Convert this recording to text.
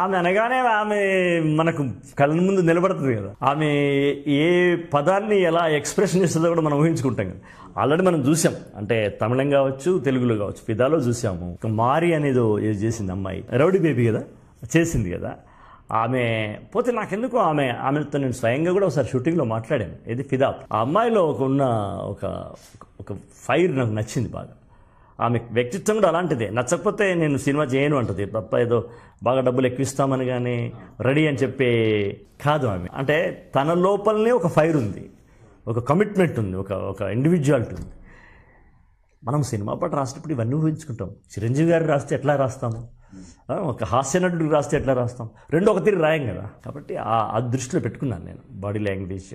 ఆమె అనగానే ఆమె మనకు కళ్ళ ముందు నిలబడుతుంది కదా ఆమె ఏ పదాన్ని ఎలా ఎక్స్ప్రెషన్ చేస్తుందో కూడా మనం ఊహించుకుంటాం కదా ఆల్రెడీ మనం చూసాం అంటే తమిళం కావచ్చు తెలుగులో కావచ్చు ఫిదాలో చూసాము మారి అనేది చేసింది అమ్మాయి రౌడీ బేబీ కదా చేసింది కదా ఆమె పోతే నాకెందుకు ఆమె ఆమెతో నేను స్వయంగా కూడా ఒకసారి షూటింగ్లో మాట్లాడాను ఇది ఫిదా ఆ అమ్మాయిలో ఒక ఉన్న ఒక ఒక ఫైర్ నాకు నచ్చింది బాగా ఆమె వ్యక్తిత్వం కూడా అలాంటిదే నచ్చకపోతే నేను సినిమా చేయను అంటది తప్ప ఏదో బాగా డబ్బులు ఎక్కువిస్తామని కానీ రెడీ అని చెప్పే కాదు ఆమె అంటే తన లోపలనే ఒక ఫైర్ ఉంది ఒక కమిట్మెంట్ ఉంది ఒక ఒక ఇండివిజువాలిటీ ఉంది మనం సినిమా పాట రాసేటప్పుడు ఇవన్నీ ఊహించుకుంటాం చిరంజీవి గారు రాస్తే ఎట్లా రాస్తాము ఒక హాస్య నటుడు రాస్తే ఎట్లా రాస్తాం రెండు ఒక తీరు రాయం కదా కాబట్టి ఆ దృష్టిలో పెట్టుకున్నాను నేను బాడీ లాంగ్వేజ్